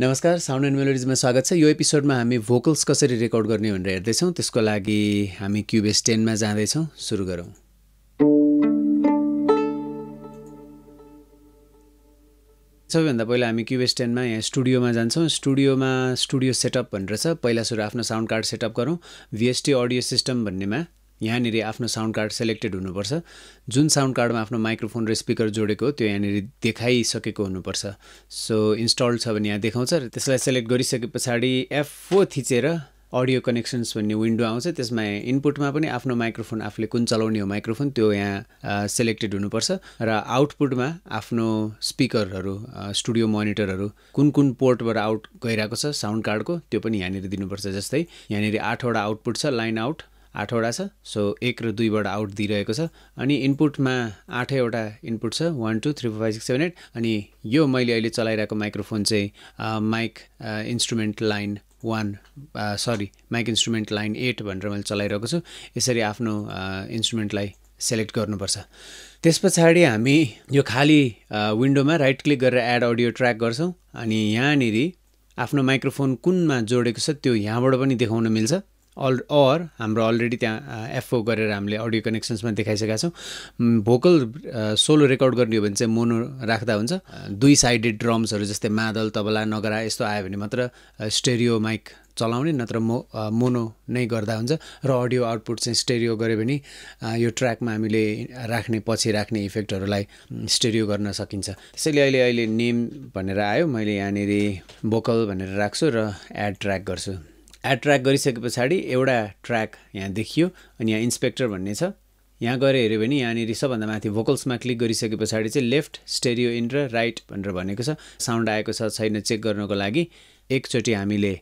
नमस्कार sound and मेलोडिजमा स्वागत छ यो एपिसोडमा हामी भोकल्स कसरी रेकर्ड गर्ने भनेर हेर्दैछौँ त्यसको लागि हामी क्युबेस टेनमा जाँदैछौँ सुरु गरौँ सबैभन्दा पहिला हामी क्युबेस टेनमा यहाँ स्टुडियोमा जान्छौँ स्टुडियोमा स्टुडियो सेटअप भनेर छ पहिला सुरु आफ्नो साउन्ड कार्ड सेटअप गरौँ भिएसटी अडियो सिस्टम भन्नेमा यहाँनिर आफ्नो साउन्ड कार्ड सेलेक्टेड हुनुपर्छ जुन साउन्ड कार्डमा आफ्नो माइक्रोफोन र स्पिकर जोडेको त्यो यहाँनिर देखाइसकेको हुनुपर्छ सो इन्स्टल छ भने यहाँ देखाउँछ र त्यसलाई सेलेक्ट गरिसके पछाडि एफ थिचेर अडियो कनेक्सन्स भन्ने विन्डो आउँछ त्यसमा इनपुटमा पनि आफ्नो माइक्रोफोन आफूले कुन चलाउने हो माइक्रोफोन त्यो यहाँ सेलेक्टेड हुनुपर्छ र आउटपुटमा आफ्नो स्पिकरहरू स्टुडियो मोनिटरहरू कुन कुन पोर्टबाट आउट गइरहेको छ साउन्ड कार्डको त्यो पनि यहाँनिर दिनुपर्छ जस्तै यहाँनिर आठवटा आउटपुट छ लाइन आउट आठवटा छ सो एक र दुईबाट आउट दिइरहेको छ अनि इनपुटमा आठैवटा इनपुट छ one two three four five six seven eight अनि यो मैले अहिले चलाइरहेको माइक्रोफोन चाहिँ mic instrument line one sorry mic instrument line eight भनेर मैले चलाइरहेको छु यसरी आफ्नो इन्स्ट्रुमेन्टलाई सेलेक्ट गर्नुपर्छ त्यस पछाडि हामी यो खाली विन्डोमा राइट क्लिक गरेर एड अडियो ट्र्याक गर्छौँ अनि यहाँनिर आफ्नो माइक्रोफोन कुनमा जोडेको छ त्यो यहाँबाट पनि देखाउन मिल्छ अल अर हाम्रो अलरेडी त्यहाँ एफओ गरेर हामीले अडियो कनेक्सन्समा देखाइसकेका छौँ भोकल सोलो रेकर्ड गर्ने हो भने चाहिँ मोनो राख्दा हुन्छ दुई साइडेड ड्रम्सहरू जस्तै मादल तबला नगरा यस्तो आयो भने मात्र स्टेरियो माइक चलाउने नत्र मो मोनो नै गर्दा हुन्छ र अडियो आउटपुट चाहिँ स्टेरियो गऱ्यो भने यो ट्र्याकमा हामीले राख्ने पछि राख्ने इफेक्टहरूलाई स्टेरियो गर्न सकिन्छ त्यसैले अहिले अहिले नेम भनेर आयो मैले यहाँनिर भोकल भनेर राख्छु र एड ट्र्याक गर्छु एट्र्याक्ट गरिसके पछाडि एउटा ट्र्याक यहाँ देखियो अनि यहाँ इन्सपेक्टर भन्ने छ यहाँ गएर हेऱ्यो भने यहाँनिर सबभन्दा माथि भोकल्समा क्लिक गरिसके पछाडि चाहिँ लेफ्ट स्टेरियो इन र राइट भनेर भनेको छ साउन्ड आएको छ छैन चेक गर्नको लागि एकचोटि हामीले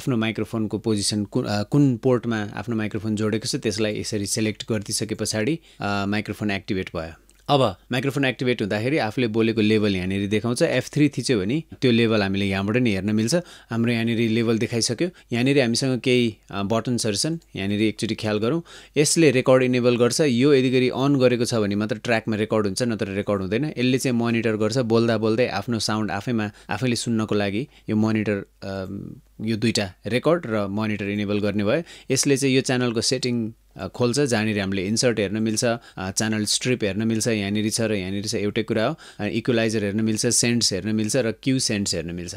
आफ्नो माइक्रोफोनको पोजिसन कुन कुन पोर्टमा आफ्नो माइक्रोफोन जोडेको छ त्यसलाई यसरी सेलेक्ट गरिदिइसके पछाडि माइक्रोफोन एक्टिभेट भयो अब माइक्रोफोन एक्टिभेट हुँदाखेरि आफूले बोलेको लेभल यहाँनिर देखाउँछ एफ थ्री थिच्यो भने त्यो लेभल हामीले यहाँबाट नै हेर्न मिल्छ हाम्रो यहाँनिर लेभल देखाइसक्यो यहाँनिर हामीसँग केही बटन्सहरू छन् यहाँनिर एकचोटि ख्याल गरौँ यसले रेकर्ड इनेबल गर्छ यो यदि गरी अन गरेको छ भने मात्र ट्र्याकमा रेकर्ड हुन्छ नत्र रेकर्ड हुँदैन यसले चाहिँ मोनिटर गर्छ बोल्दा बोल्दै आफ्नो साउन्ड आफैमा आफैले सुन्नको लागि यो मोनिटर यो दुईवटा रेकर्ड र मोनिटर इनेबल गर्ने भयो यसले चाहिँ यो च्यानलको सेटिङ खोल्छ जहाँनिर हामीले इन्सर्ट हेर्न मिल्छ च्यानल स्ट्रिप हेर्न मिल्छ यहाँनिर छ र यहाँनिर छ एउटै कुरा हो इक्वलाइजर हेर्न मिल्छ सेन्ट्स हेर्न मिल्छ र क्यु सेन्ट्स हेर्न मिल्छ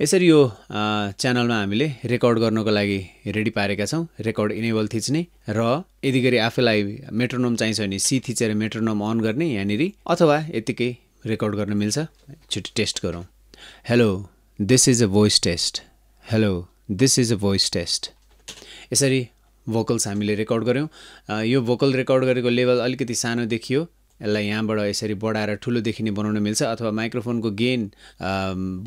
यसरी यो च्यानलमा हामीले रेकर्ड गर्नको लागि रेडी पारेका छौँ रेकर्ड इनेबल थिच्ने र यदि गरी आफैलाई मेट्रोनोम चाहिन्छ भने सी थिचेर मेट्रोनोम अन गर्ने यहाँनिर अथवा यत्तिकै रेकर्ड गर्न मिल्छ एकचोटि टेस्ट गरौँ hello this is a voice test hello this is a voice test यसरी भोकल्स हामीले रेकर्ड गऱ्यौँ यो भोकल रेकर्ड गरेको लेभल अलिकति सानो देखियो यसलाई यहाँबाट यसरी बढाएर ठुलो देखिने बनाउन मिल्छ अथवा माइक्रोफोनको गेन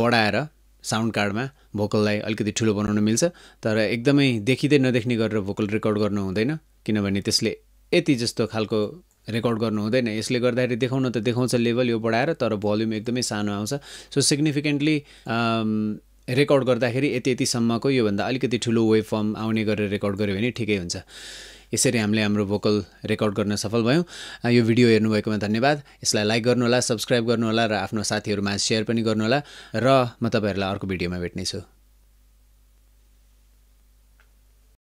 बढाएर साउन्ड कार्डमा भोकललाई अलिकति ठुलो बनाउन मिल्छ तर एकदमै देखिँदै नदेख्ने गरेर भोकल रेकर्ड गर्नु हुँदैन किनभने त्यसले यति जस्तो खालको रेकर्ड गर्नु हुँदैन यसले गर्दाखेरि देखाउन त देखाउँछ लेभल यो बढाएर तर भोल्युम एकदमै सानो आउँछ सो सिग्निफिकेन्टली रेकर्ड गर्दाखेरि यति यतिसम्मको योभन्दा अलिकति ठुलो वेभ फर्म आउने गरेर रेकर्ड गऱ्यो भने ठिकै हुन्छ यसरी हामीले हाम्रो भोकल रेकर्ड गर्न सफल भयौँ यो भिडियो हेर्नुभएकोमा धन्यवाद यसलाई लाइक गर्नुहोला सब्सक्राइब गर्नुहोला र आफ्नो साथीहरूमा सेयर पनि गर्नुहोला र म तपाईँहरूलाई अर्को भिडियोमा भेट्नेछु